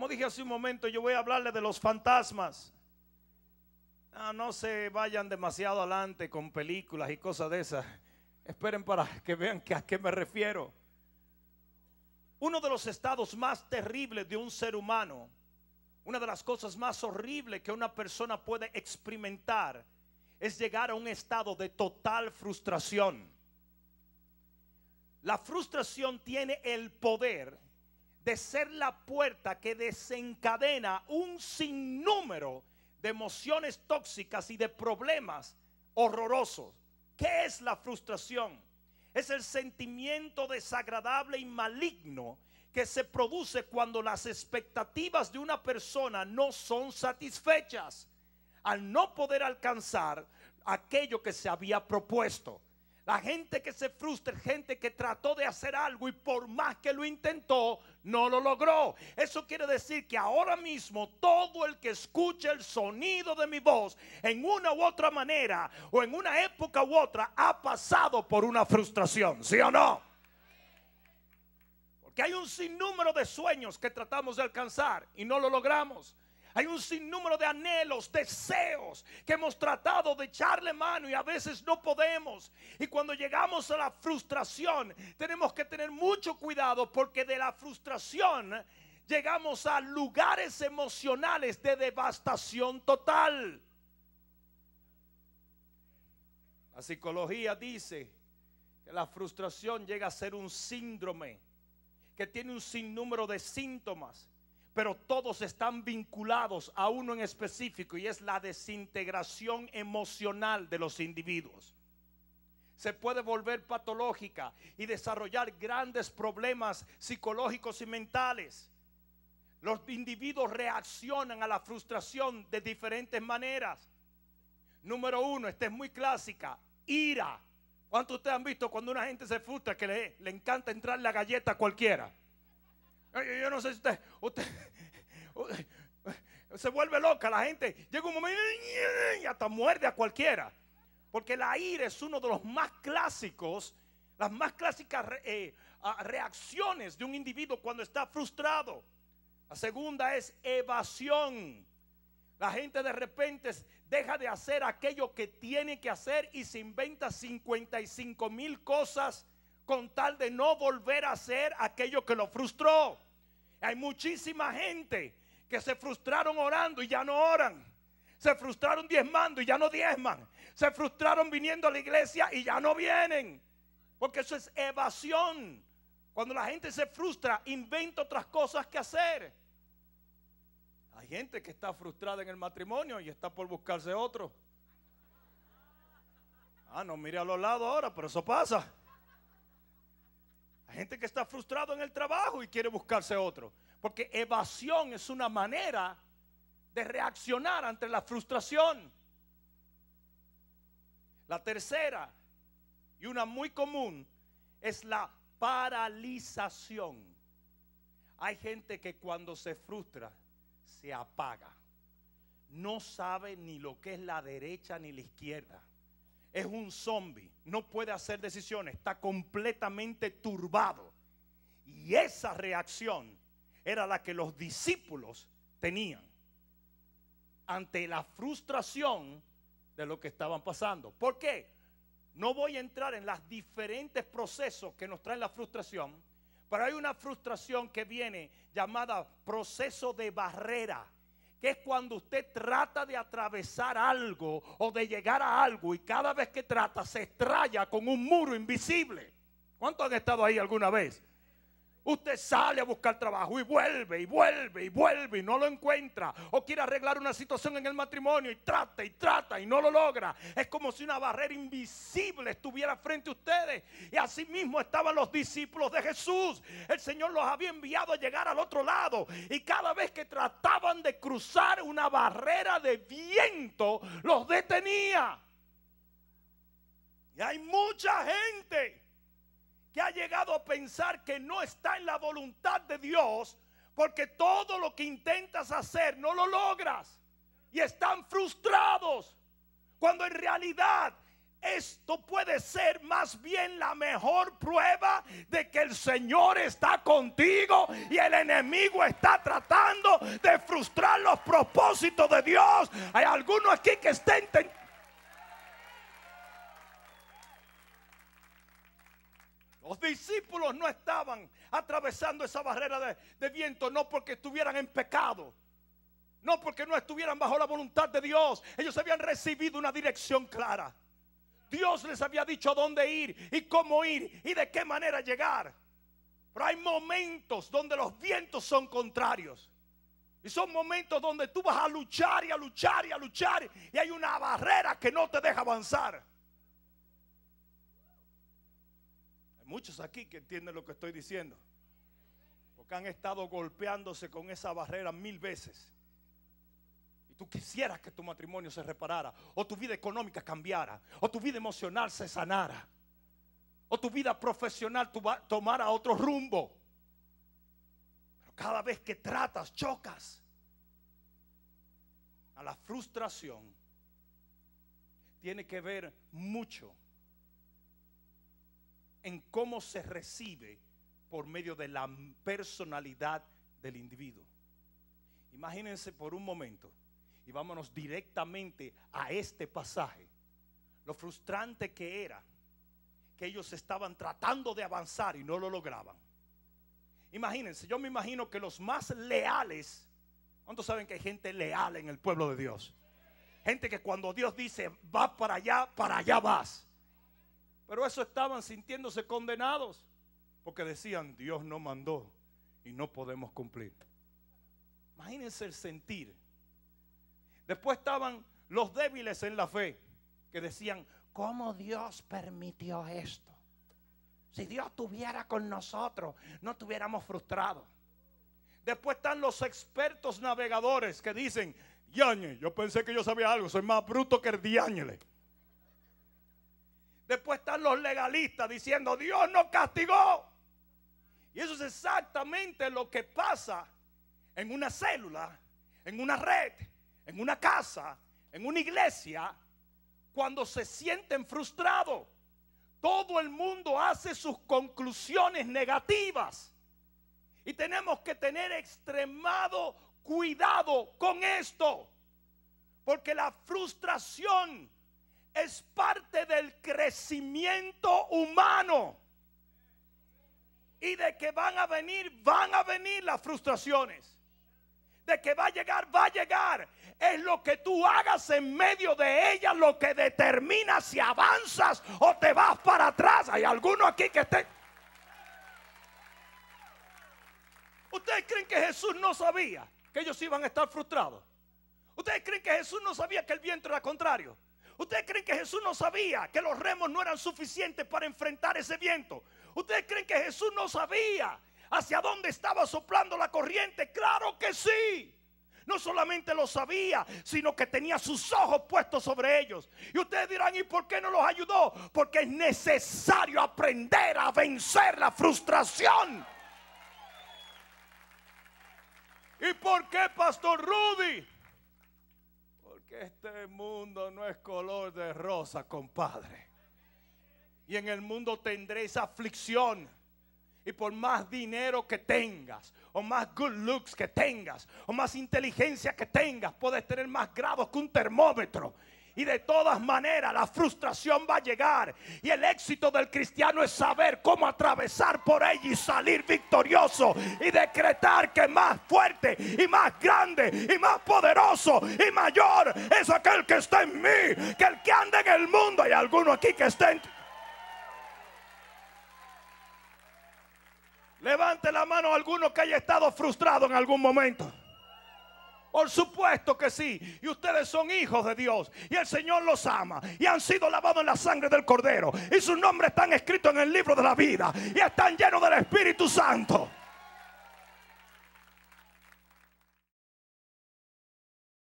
Como dije hace un momento, yo voy a hablarle de los fantasmas. Ah, no, se vayan demasiado adelante con películas y cosas de esas. Esperen para que vean a qué me refiero. Uno de los estados más terribles de un ser humano, una de las cosas más horribles que una persona puede experimentar, es llegar a un estado de total frustración. La frustración tiene el poder de ser la puerta que desencadena un sinnúmero de emociones tóxicas y de problemas horrorosos. ¿Qué es la frustración? Es el sentimiento desagradable y maligno que se produce cuando las expectativas de una persona no son satisfechas al no poder alcanzar aquello que se había propuesto. La gente que se frustra, gente que trató de hacer algo y por más que lo intentó, no lo logró. Eso quiere decir que ahora mismo todo el que escucha el sonido de mi voz en una u otra manera o en una época u otra ha pasado por una frustración, ¿sí o no? Porque hay un sinnúmero de sueños que tratamos de alcanzar y no lo logramos. Hay un sinnúmero de anhelos, deseos que hemos tratado de echarle mano y a veces no podemos. Y cuando llegamos a la frustración, tenemos que tener mucho cuidado porque de la frustración llegamos a lugares emocionales de devastación total. La psicología dice que la frustración llega a ser un síndrome que tiene un sinnúmero de síntomas pero todos están vinculados a uno en específico y es la desintegración emocional de los individuos. Se puede volver patológica y desarrollar grandes problemas psicológicos y mentales. Los individuos reaccionan a la frustración de diferentes maneras. Número uno, esta es muy clásica, ira. ¿Cuántos ustedes han visto cuando una gente se frustra que le, le encanta entrar la galleta a cualquiera? Yo no sé si usted, se vuelve loca la gente. Llega un momento y hasta muerde a cualquiera. Porque la ira es uno de los más clásicos, las más clásicas eh, reacciones de un individuo cuando está frustrado. La segunda es evasión. La gente de repente deja de hacer aquello que tiene que hacer y se inventa 55 mil cosas con tal de no volver a hacer aquello que lo frustró. Hay muchísima gente que se frustraron orando y ya no oran. Se frustraron diezmando y ya no diezman. Se frustraron viniendo a la iglesia y ya no vienen. Porque eso es evasión. Cuando la gente se frustra, inventa otras cosas que hacer. Hay gente que está frustrada en el matrimonio y está por buscarse otro. Ah, no mire a los lados ahora, pero eso pasa. Hay gente que está frustrado en el trabajo y quiere buscarse otro. Porque evasión es una manera de reaccionar ante la frustración. La tercera, y una muy común, es la paralización. Hay gente que cuando se frustra se apaga. No sabe ni lo que es la derecha ni la izquierda es un zombie, no puede hacer decisiones, está completamente turbado. Y esa reacción era la que los discípulos tenían ante la frustración de lo que estaban pasando. ¿Por qué? No voy a entrar en los diferentes procesos que nos traen la frustración, pero hay una frustración que viene llamada proceso de barrera que es cuando usted trata de atravesar algo o de llegar a algo y cada vez que trata se estralla con un muro invisible. ¿Cuántos han estado ahí alguna vez? Usted sale a buscar trabajo y vuelve y vuelve y vuelve y no lo encuentra. O quiere arreglar una situación en el matrimonio y trata y trata y no lo logra. Es como si una barrera invisible estuviera frente a ustedes. Y así mismo estaban los discípulos de Jesús. El Señor los había enviado a llegar al otro lado. Y cada vez que trataban de cruzar una barrera de viento, los detenía. Y hay mucha gente que ha llegado a pensar que no está en la voluntad de Dios porque todo lo que intentas hacer no lo logras y están frustrados cuando en realidad esto puede ser más bien la mejor prueba de que el Señor está contigo y el enemigo está tratando de frustrar los propósitos de Dios. Hay algunos aquí que estén Los discípulos no estaban atravesando esa barrera de, viento, no porque estuvieran en pecado, no porque no estuvieran bajo la voluntad de Dios. Ellos habían recibido una dirección clara. Dios les había dicho dónde ir y cómo ir y de qué manera llegar. Pero hay momentos donde los vientos son contrarios. Y son momentos donde tú vas a luchar y a luchar y a luchar y hay una barrera que no te deja avanzar. Muchos aquí que entienden lo que estoy diciendo. Porque han estado golpeándose con esa barrera mil veces. Y tú quisieras que tu matrimonio se reparara. O tu vida económica cambiara. O tu vida emocional se sanara. O tu vida profesional tomara otro rumbo. Pero cada vez que tratas, chocas a la frustración. Tiene que ver mucho en cómo se recibe por medio de la personalidad del individuo. Imagínense por un momento y vámonos directamente a este pasaje. Lo frustrante que era que ellos estaban tratando de avanzar y no lo lograban. Imagínense, yo me imagino que los más leales, ¿cuántos saben que hay gente leal en el pueblo de Dios? Gente que cuando Dios dice, va para allá, para allá vas. Pero eso estaban sintiéndose condenados. Porque decían, Dios no mandó y no podemos cumplir. Imagínense el sentir. Después estaban los débiles en la fe, que decían, ¿cómo Dios permitió esto? Si Dios estuviera con nosotros, no estuviéramos frustrados. Después están los expertos navegadores que dicen, Yañe, yo pensé que yo sabía algo, soy más bruto que el diáñele. Después están los legalistas diciendo, Dios nos castigó. Y eso es exactamente lo que pasa en una célula, en una red, en una casa, en una iglesia, cuando se sienten frustrados. Todo el mundo hace sus conclusiones negativas. Y tenemos que tener extremado cuidado con esto. Porque la frustración es parte del crecimiento humano. Y de que van a venir, van a venir las frustraciones. De que va a llegar, va a llegar. Es lo que tú hagas en medio de ellas lo que determina si avanzas o te vas para atrás. Hay alguno aquí que esté. ¿Ustedes creen que Jesús no sabía que ellos iban a estar frustrados? ¿Ustedes creen que Jesús no sabía que el viento era contrario? ¿Ustedes creen que Jesús no sabía que los remos no eran suficientes para enfrentar ese viento? ¿Ustedes creen que Jesús no sabía hacia dónde estaba soplando la corriente? Claro que sí. No solamente lo sabía, sino que tenía sus ojos puestos sobre ellos. Y ustedes dirán, ¿y por qué no los ayudó? Porque es necesario aprender a vencer la frustración. ¿Y por qué, Pastor Rudy? que este mundo no es color de rosa, compadre. Y en el mundo tendréis aflicción. Y por más dinero que tengas, o más good looks que tengas, o más inteligencia que tengas, puedes tener más grados que un termómetro. Y de todas maneras la frustración va a llegar. Y el éxito del cristiano es saber cómo atravesar por ella y salir victorioso. Y decretar que más fuerte y más grande y más poderoso y mayor es aquel que está en mí que el que anda en el mundo. Hay alguno aquí que esté en... Levante la mano a alguno que haya estado frustrado en algún momento. Por supuesto que sí. Y ustedes son hijos de Dios. Y el Señor los ama. Y han sido lavados en la sangre del Cordero. Y sus nombres están escritos en el libro de la vida. Y están llenos del Espíritu Santo.